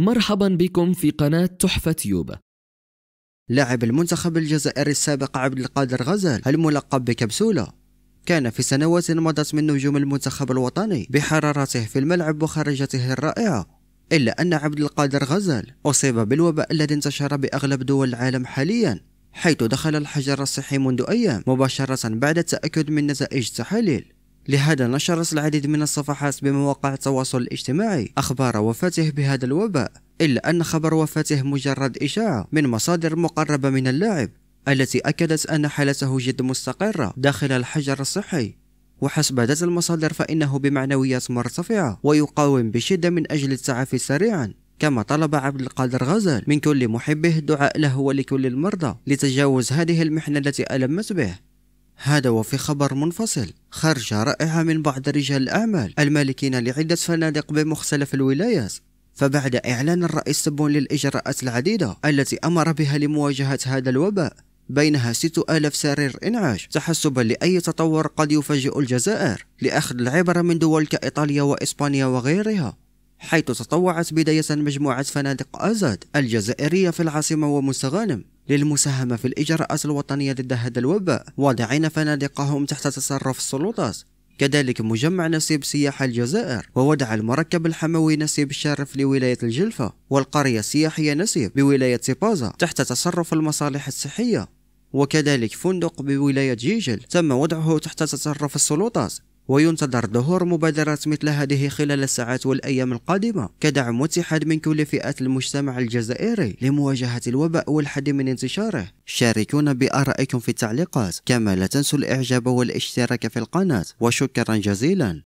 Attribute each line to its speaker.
Speaker 1: مرحبا بكم في قناة تحفة يوبا لاعب المنتخب الجزائري السابق عبد القادر غزال الملقب بكبسولة كان في سنوات مضت من نجوم المنتخب الوطني بحرارته في الملعب وخارجته الرائعة إلا أن عبد القادر غزال أصيب بالوباء الذي انتشر بأغلب دول العالم حاليا حيث دخل الحجر الصحي منذ أيام مباشرة بعد التأكد من نتائج التحاليل لهذا نشرت العديد من الصفحات بمواقع التواصل الاجتماعي أخبار وفاته بهذا الوباء إلا أن خبر وفاته مجرد إشاعة من مصادر مقربة من اللاعب التي أكدت أن حالته جد مستقرة داخل الحجر الصحي وحسب ذات المصادر فإنه بمعنويات مرتفعة ويقاوم بشدة من أجل التعافي سريعا كما طلب عبد القادر غزال من كل محبه الدعاء له ولكل المرضى لتجاوز هذه المحنة التي ألمت به هذا وفي خبر منفصل خرجة رائعة من بعض رجال الأعمال المالكين لعدة فنادق بمختلف الولايات فبعد إعلان الرئيس تبون للإجراءات العديدة التي أمر بها لمواجهة هذا الوباء بينها 6000 سرير إنعاش تحسبا لأي تطور قد يفاجئ الجزائر لأخذ العبرة من دول كإيطاليا وإسبانيا وغيرها حيث تطوعت بداية مجموعة فنادق أزاد الجزائرية في العاصمة ومستغانم للمساهمة في الإجراءات الوطنية ضد هذا الوباء واضعين فنادقهم تحت تصرف السلطات كذلك مجمع نسيب سياحة الجزائر ووضع المركب الحموي نسيب الشارف لولاية الجلفة والقرية السياحية نسيب بولاية سيبازا تحت تصرف المصالح الصحية وكذلك فندق بولاية جيجل تم وضعه تحت تصرف السلطات وينتظر ظهور مبادرات مثل هذه خلال الساعات والأيام القادمة كدعم واتحاد من كل فئات المجتمع الجزائري لمواجهة الوباء والحد من انتشاره شاركونا بآرائكم في التعليقات كما لا تنسوا الإعجاب والاشتراك في القناة وشكرا جزيلا